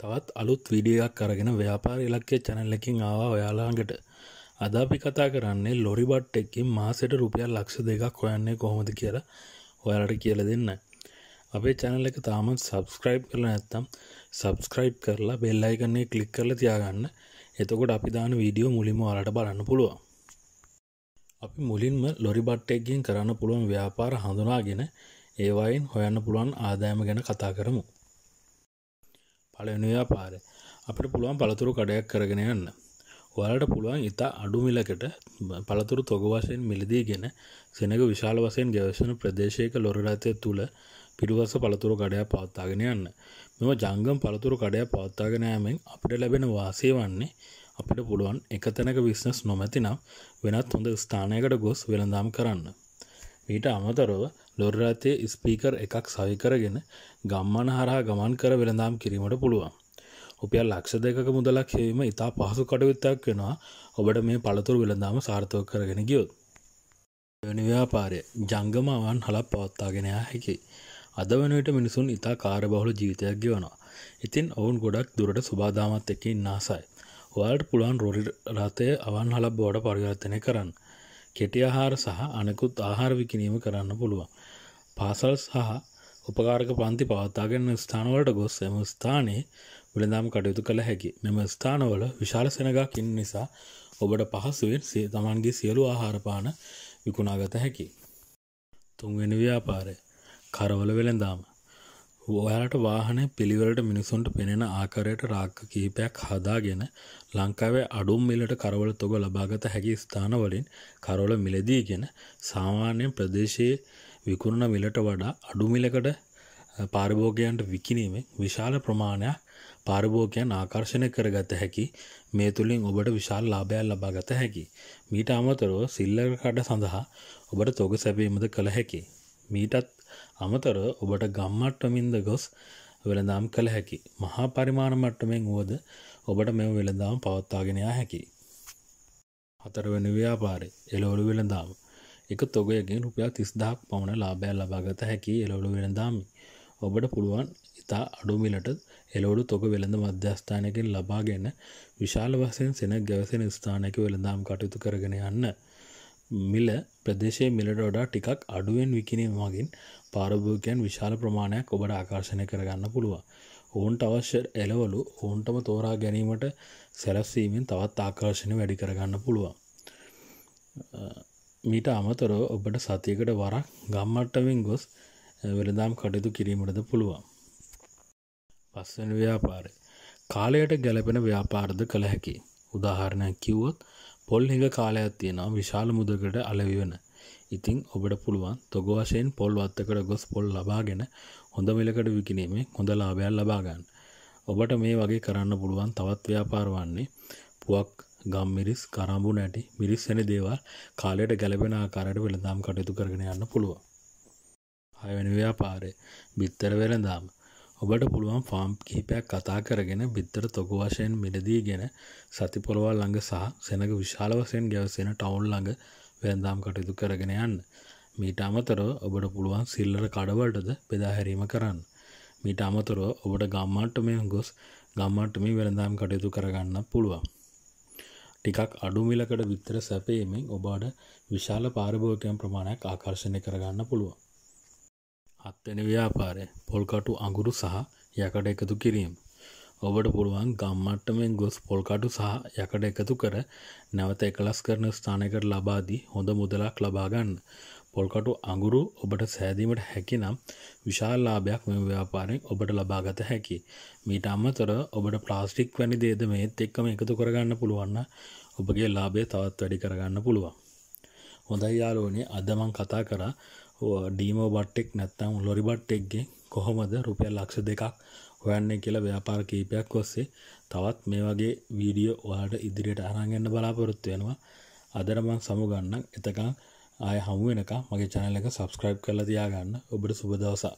තවත් අලුත් විඩියක් අරගෙන ව්‍යාපාර ඉලක්කය චැනල්ලකින් ආවා ඔයාලාඟට අද අපි කතා කරන්නේ ලොරිබට් එක්කින් මාසට රුපියල් ලක්ෂ දෙකක් හොයන්නේ කොහොමද කියලා ඔයාලට කියල දෙන්න අපේ චැනල් එක තාමත් සබස්ක්‍රයිබ් කරලා නැත්තම් සබස්ක්‍රයිබ් කරලා බෙල්ලයිකන්නේ කලික් කරල තියාගන්න එතකොට අපි දාන වීඩියෝ මුලිම අලට බලන්න පුළුවන් අපි මුලින්ම ලොරිබට් එක්ගෙන් කරන්න පුළුවන් ව්‍යාපාර හඳුනාගෙන ඒවායින් හොයන්න පුළුවන් ආදායම ගැන කතා කරමු පලවෙනි ව්‍යාපාරය අපිට පුළුවන් පළතුරු කඩයක් කරගෙන යන්න. ඔයාලට පුළුවන් ඉතා අඩු මිලකට පළතුරු තොග වශයෙන් මිලදීගෙන සෙනග විශාල වශයෙන් ගවශන ප්‍රදේශයක ලොරරතය තුළ පිඩුවස පළතුරු කඩයක් පවත්තාගෙන යන්න. මෙම ජංගම් පළතුරු කඩයක් පවත්තාගෙන යමෙන් අපිට ලැබෙන වාසය වන්නේ අපිට පුළුවන් එකතැනක විශ්නස් නොමැතිනම් වෙනත් හොඳ ස්ථානයකට ගොස් වෙළඳම් කරන්න. ඊට අමතරව ලොර්රාතේ ස්පීකර් එකක් සවි කරගෙන ගම්මන හරහා ගමන් කර වෙළඳම් කිරීමට පුළුවන්. උපියල් ලක්ෂ දෙකක මුදලක් හෙවීම ඉතා පහසු කටයුත්තක් වෙනවා ඔබට මේ පළතුරු වෙළඳාම සාර්ථව කරගෙන ගියොත්. වෙනි ව්‍යාපාරය ජංගම අවන් හලක් පවත්තාගෙනයා හැකි. අද වනට මිනිසුන් ඉතා කාරබහුල ජීවිතයක් ගෙවනවා. ඉතින් ඔවුන් ගොඩක් දුරට සුබාදාමත් එකින් නාසයි. ඔයාට පුළුවන් රොරි රථය අවන් හලක් බෝඩ පරිවර්තනය කරන්න. කෙටියහාර සහ අනෙකුත් ආහාර විකිනීම කරන්න පුළුවන්. පාසල් සහ උපකාරක පන්ති පවත්තාගෙන ස්ථානවලට ගොස් එම ස්ථානයේ වෙළඳම් කටයුතු කළ හැකි. මෙම ස්ථානවල විශාල සෙනගක් ඉන්න නිසා ඔබට පහසුවෙන් තමන්ගේ සියලු ආහාරපාන විකුණාගත හැකි. තුන්වෙනි ව්‍යාපාරය කරවල වෙළඳාම ඔයාලට වාහනය පිළිවලට මිනිසුන්ට පෙනෙන ආකරයට රාක්ක කීපයක් හදාගෙන ලංකාවේ අඩුම් මිලට කරවල තොග ලබාගත හැකි ස්ථානවලින් කරවල මිලදීගෙන සාමාන්‍යයෙන් ප්‍රදේශයේ විකුණන මිලට වඩා අඩුමිලකට පාරිභෝගයන්ට විකිනීමෙන් විශාල ප්‍රමාණයක් පාරිභෝගයන් ආකර්ශණය කරගත හැකි මේ තුළින් ඔබට විශාල ලාභයක් ලබාගත හැකි. මීට අමතරව සිල්ලර කඩ සඳහා ඔබට තොග සැපීමද කළ හැකි. මීටත් අමතර ඔබට ගම්මට්ටමින්ද ගොස් වෙළදාම් කළ හැකි. මහා පරිමාණ මට්ටමෙන් වුවද ඔබට මෙම වෙළදාම් පවත්තාගෙනයා හැකි. හතරවෙන ව්‍යාපාරය එලවලු වෙළදාම එක තොගයගෙන් රුපියල් තිස්දාක් පමණ ලාබෑ ලබාගත හැකි එලවලු වෙළදාමි ඔබට පුළුවන් ඉතා අඩුමිලට එලෝඩු තොක වෙළඳ මධ්‍යස්ථානයකින් ලබාගෙන විශාල වසයෙන් සෙන ගැවසෙන ස්ථානයක වෙළඳම් කටයුතු කරගෙන යන්න මිල ප්‍රදේශයේ මිලට වඩා ටිකක් අඩුවෙන් විකිනීම මගින් පාරභෝගිකයන් විශාල ප්‍රමාණයක් ඔබට ආකර්ශණය කරගන්න පුළුවන්. ඔවුන්ට අවශ්‍ය එළවලු ඔවුන්ටම තෝරා ගැනීමට සැලැස්වීමෙන් තවත් ආකර්ශණය වැඩි කරගන්න පුළුවන්. මීට අමතරව ඔබට සතියකට වරක් ගම්මට්ටමින් ගොස් වෙළදාම් කටයුතු කිරීමටද පුළුවන්. පස්වන ව්‍යාපාරය. කාලයට ගැලපෙන ව්‍යාපාරද කළ හැකි. උදාහරණයක් කිව්වොත් පොල් හිඟ කාලයක් තියෙනවා විශාල මුදකට අලවිවන ඉතිං ඔබට පුළුවන් තොග වශයෙන් පොල් වත්තකට ගොස් පොල් ලබාගෙන හොඳ මිලකට විකිනීමේ හොඳ ලාභයක් ලබාගන්න ඔබට මේ වගේ කරන්න පුළුවන් තවත් ව්‍යාපාරවන්නේ පුවක් ගම්මිරිස් කරම්ඹු නැටි මිරිස්සැනි දේවල් කාලයට ගැලපෙන ආකාරයට වෙළඳම් කටයුතු කරගෙන යන්න පුළුවන්. හයවැනි ව්‍යාපාරය බිත්තර වෙළඳාම ඔබට පුළුවන් ෆාම් කහිපයක් කතා කරගෙන බිත්තර තොක වශයෙන් මිලදී ගෙන සතිපොළවල් ළඟ සහ සෙනක විශාල වසයෙන් ගැවසෙන ටවුල් ළඟ වැන්දාම් කටයුතු කරගෙන යන්න. මීට අමතරෝ ඔබට පුළුවන් සිල්ලර කඩවලටද බෙදාහැරීම කරන්න. මීට අමතරෝ ඔබට ගම්මාට්ටමය ගොස් ගම්මාට්ටමි වෙළඳම් කටයුතු කරගන්න පුළුවන්. ටිකක් අඩුමිලකට විතර සැපේමෙන් ඔබාට විශාල පාරභෝකයන් ප්‍රමාණයක් ආකර්ශණය කරගන්න පුළුවන්. හත්වැනි ව්‍යාපාරය පොල්කටු අඟුරු සහ යකඩ එකතු කිරීම. ඔබට පුළුවන් ගම්මට්ටමෙන් ගොස් පොල්කටු සහ යකඩ එකතු කර නැවත එකලස් කරන ස්ථානකට ලබාදී හොඳ මුදලක් ලබාගන්න. පොල්කටු අඟුරු ඔබට සෑදීමට හැකි නම් විශාල් ලාභයක් මෙම ව්‍යාපාරෙන් ඔබට ලබාගත හැකි. මීට අම්මතොර ඔබට ප්ලාස්ටික් වැනි දේද මේත් එක්කම එකතු කරගන්න පුළුවන්න ඔබගේ ලාභය තවත් වැඩි කරගන්න පුළුවන්. හොඳයි යාලෝනේ අදමං කතා කරා ඩීමෝ බට්ටෙක් නැත්තම් ලොරි බට්ටෙක්ගේ කොහොමද රුපියල් ලක්ෂ දෙකක් හොයන්නේ කියලා ව්‍යාපාර කීපයක් ඔස්සේ තවත් මේ වගේ වීඩියෝ ඔයාට ඉදිරියට අරන්ගන්න බලාපොරොත්තු වෙනවා අදට මං සමුගන්නම් එතකං ආය හමුවෙනක මගේ චැනල එක සබස්ක්‍රයිබ් කරලා තියාගන්න ඔබට සුබ දවසක්